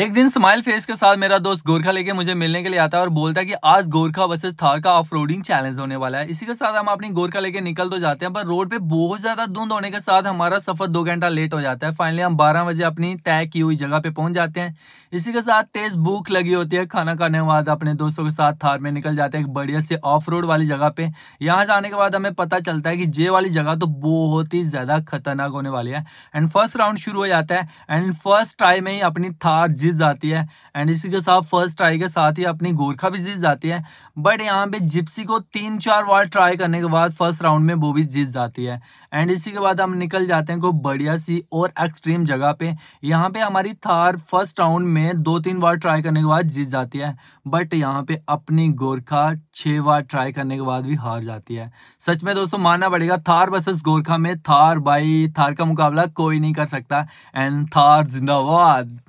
एक दिन smile face के साथ मेरा दोस्त गोरखा लेके मुझे मिलने के लिए आता है और बोलता है कि आज गोरखा वर्सेज थार का ऑफ रोडिंग चैलेंज होने वाला है इसी के साथ हम अपनी गोरखा लेके निकल तो जाते हैं पर रोड पे बहुत ज्यादा धुंध होने के साथ हमारा सफर दो घंटा लेट हो जाता है फाइनली हम बारह बजे अपनी तय की हुई जगह पे पहुंच जाते हैं इसी के साथ तेज भूख लगी होती है खाना खाने के बाद अपने दोस्तों के साथ थार में निकल जाते हैं एक बढ़िया से ऑफ रोड वाली जगह पे यहाँ जाने के बाद हमें पता चलता है कि जे वाली जगह तो बहुत ही ज्यादा खतरनाक होने वाली है एंड फर्स्ट राउंड शुरू हो जाता है एंड फर्स्ट ट्राई में ही अपनी थार जीत जाती है एंड इसी के साथ फर्स्ट ट्राई के साथ ही अपनी गोरखा भी जीत जाती है बट यहाँ पे जिप्सी को तीन चार बार ट्राई करने के बाद फर्स्ट राउंड में वो भी जीत जाती है एंड इसी के बाद हम निकल जाते हैं कोई बढ़िया सी और एक्सट्रीम जगह पे यहाँ पे हमारी थार फर्स्ट राउंड में दो तीन बार ट्राई करने के बाद जीत जाती है बट यहाँ पे अपनी गोरखा छः बार ट्राई करने के बाद भी हार जाती है सच में दोस्तों मानना पड़ेगा थार वर्सेस गोरखा में थार बाई थार का मुकाबला कोई नहीं कर सकता एंड थार जिंदाबाद